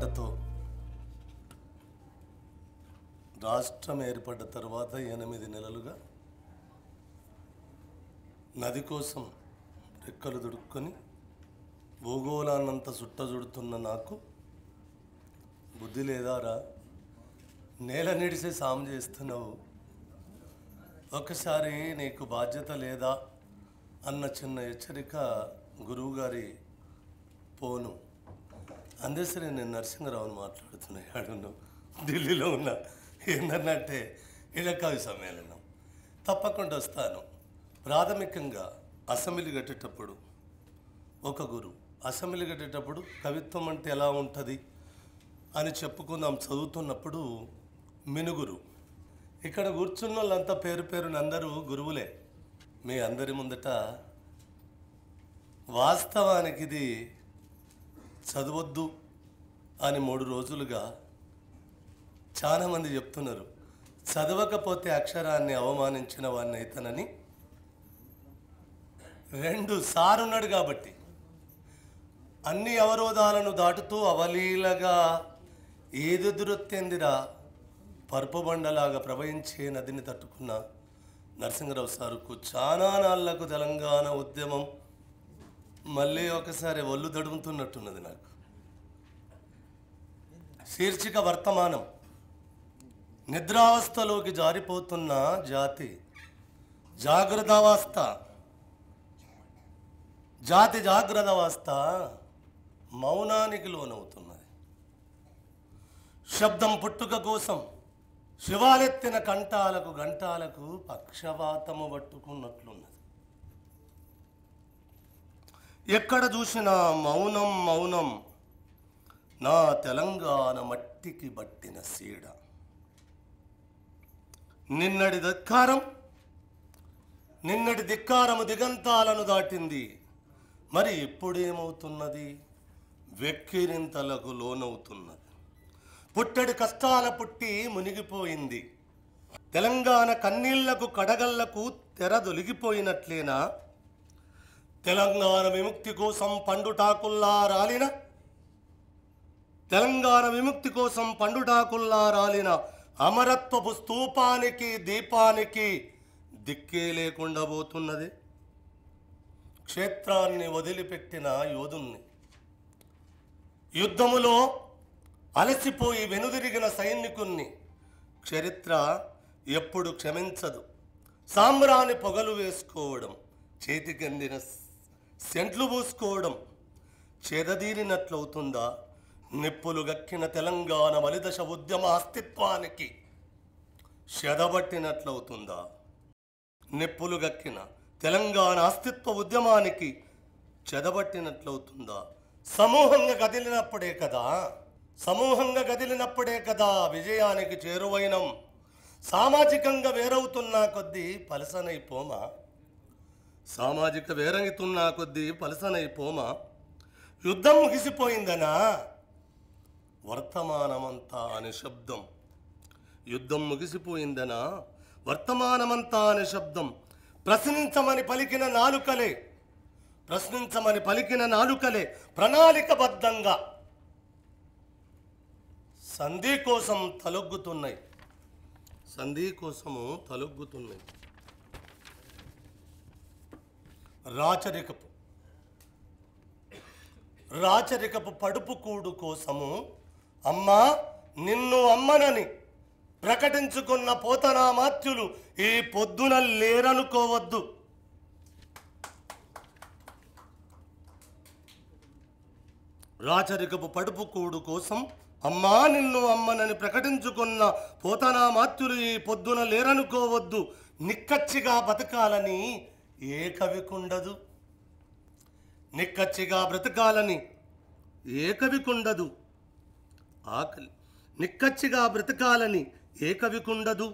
పోరాటతో రాష్ట్రం ఏర్పడ్డ తర్వాత ఎనిమిది నెలలుగా నది కోసం రెక్కలు దుడుక్కొని భూగోళాన్నంత చుట్టజుడుతున్న నాకు బుద్ధి లేదారా నేల నిడిసే సాము చేస్తున్నావు ఒకసారి నీకు బాధ్యత లేదా అన్న చిన్న హెచ్చరిక గురువుగారి పోను అందేసరి నేను నరసింహరావుని మాట్లాడుతున్నా ఆడున్నాం ఢిల్లీలో ఉన్నా ఏందన్నట్టే ఇళకావి సమ్మేళనం తప్పకుండా వస్తాను ప్రాథమికంగా అసెంబ్లీ కట్టేటప్పుడు ఒక గురు అసెంబ్లీ కట్టేటప్పుడు కవిత్వం అంటే ఎలా ఉంటుంది అని చెప్పుకుందాం చదువుతున్నప్పుడు మినుగురు ఇక్కడ కూర్చున్న వాళ్ళంతా పేరు పేరునందరూ గురువులే మీ అందరి ముందట వాస్తవానికి ఇది చదవద్దు అని మూడు రోజులుగా చాలామంది చెప్తున్నారు చదవకపోతే అక్షరాన్ని అవమానించిన వాడిని అవుతానని రెండు సారున్నాడు కాబట్టి అన్ని అవరోధాలను దాటుతూ అవలీలగా ఏదెదురొత్తిందిరా పరుపుబండలాగా ప్రవహించే నదిని తట్టుకున్న నరసింహరావు సారుకు చాలా నాళ్లకు తెలంగాణ ఉద్యమం మళ్ళీ ఒకసారి ఒళ్ళు దడుముతున్నట్టున్నది నాకు శీర్షిక వర్తమానం నిద్రావస్థలోకి జారిపోతున్న జాతి జాగ్రత్తావస్థ జాతి జాగ్రత్త మౌనానికి లోనవుతున్నది శబ్దం పుట్టుక కోసం శివాలెత్తిన కంఠాలకు గంటాలకు పక్షవాతము పట్టుకున్నట్లున్నది ఎక్కడ చూసినా మౌనం మౌనం నా తెలంగాణ మట్టికి బట్టిన సీడ నిన్నటి దక్కారం నిన్నటి ధిక్కారము దిగంతాలను దాటింది మరి ఇప్పుడేమవుతున్నది వెక్కిరింతలకు లోనవుతున్నది పుట్టడి కష్టాల పుట్టి మునిగిపోయింది తెలంగాణ కన్నీళ్లకు కడగళ్లకు తెర దొలిగిపోయినట్లేనా తెలంగాణ విముక్తి కోసం పండుటాకుల్లా రాలిన తెలంగాణ విముక్తి కోసం పండుటాకుల్లా రాలిన అమరత్వపు స్తూపానికి దీపానికి దిక్కే లేకుండా పోతున్నది క్షేత్రాన్ని వదిలిపెట్టిన యోధుణ్ణి యుద్ధములో అలసిపోయి వెనుదిరిగిన సైనికుణ్ణి చరిత్ర ఎప్పుడు క్షమించదు సామ్రాన్ని పొగలు వేసుకోవడం అందిన సెంట్లు పూసుకోవడం చెదదీరినట్లవుతుందా నిప్పులు గక్కిన తెలంగాణ మలిదశ ఉద్యమ అస్తిత్వానికి చెదబట్టినట్లవుతుందా నిప్పులు గక్కిన తెలంగాణ అస్తిత్వ ఉద్యమానికి చెదబట్టినట్లవుతుందా సమూహంగా కదిలినప్పుడే కదా సమూహంగా కదిలినప్పుడే కదా విజయానికి చేరువైనం సామాజికంగా వేరవుతున్నా కొద్దీ పలసనైపోమా సామాజిక వేరంగితున్నా కొద్దీ పలసనై పోమా యుద్ధం ముగిసిపోయిందనా వర్తమానమంతా శబ్దం యుద్ధం ముగిసిపోయిందనా వర్తమానమంతా శబ్దం ప్రశ్నించమని పలికిన నాలుకలే ప్రశ్నించమని పలికిన నాలుకలే ప్రణాళికబద్ధంగా సంధి కోసం తలొగ్గుతున్నాయి సంధి కోసము తలొగ్గుతున్నాయి రాచరికపు రాచరికపు పడుపు కూడు కోసము అమ్మా నిన్ను అమ్మనని ప్రకటించుకున్న పోతనామాత్యులు ఈ పొద్దున లేరనుకోవద్దు రాచరికపు పడుపు కూడు కోసం అమ్మా నిన్ను అమ్మనని ప్రకటించుకున్న పోతనామాత్యులు ఈ పొద్దున లేరనుకోవద్దు నిక్కచ్చిగా బతకాలని ఏ కవికుండదు నిక్కచ్చిగా బ్రతకాలని ఏ కవికుండదు ఆకలి నిక్కచ్చిగా బ్రతకాలని ఏ కవికుండదు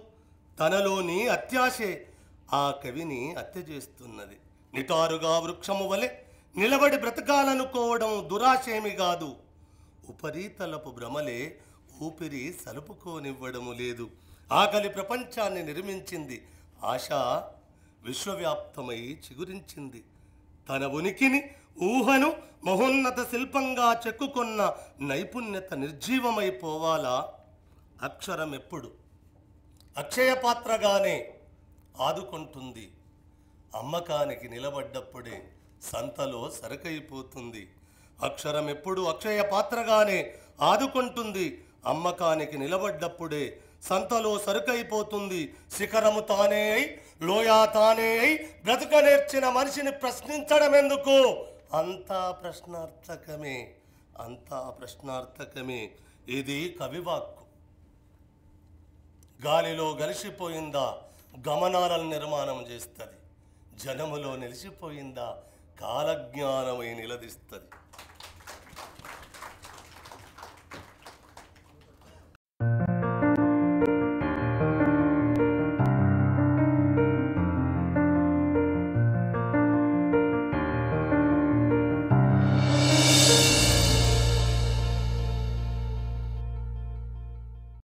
తనలోని అత్యాశే ఆ కవిని హత్య చేస్తున్నది నిటారుగా వృక్షము వలె నిలబడి బ్రతకాలనుకోవడం దురాశేమి కాదు ఉపరీతలపు భ్రమలే ఊపిరి సలుపుకోనివ్వడము లేదు ఆకలి ప్రపంచాన్ని నిర్మించింది ఆశ విశ్వవ్యాప్తమై చిగురించింది తన ఉనికిని ఊహను మహోన్నత శిల్పంగా చెక్కుకొన్న నైపుణ్యత నిర్జీవమైపోవాలా అక్షరం ఎప్పుడు అక్షయ పాత్రగానే ఆదుకుంటుంది అమ్మకానికి నిలబడ్డప్పుడే సంతలో సరకైపోతుంది అక్షరం ఎప్పుడు అక్షయ పాత్రగానే ఆదుకుంటుంది అమ్మకానికి నిలబడ్డప్పుడే సంతలో సరుకైపోతుంది శిఖరము తానే అయి లోయ తానే అయి బ్రతుక నేర్చిన మనిషిని ప్రశ్నించడం ఎందుకు అంతా ప్రశ్నార్థకమే అంతా ప్రశ్నార్థకమే ఇది కవివాక్కు గాలిలో గలిసిపోయిందా గమనాలను నిర్మాణం చేస్తుంది జనములో నిలిచిపోయిందా కాలజ్ఞానమై నిలదీస్తుంది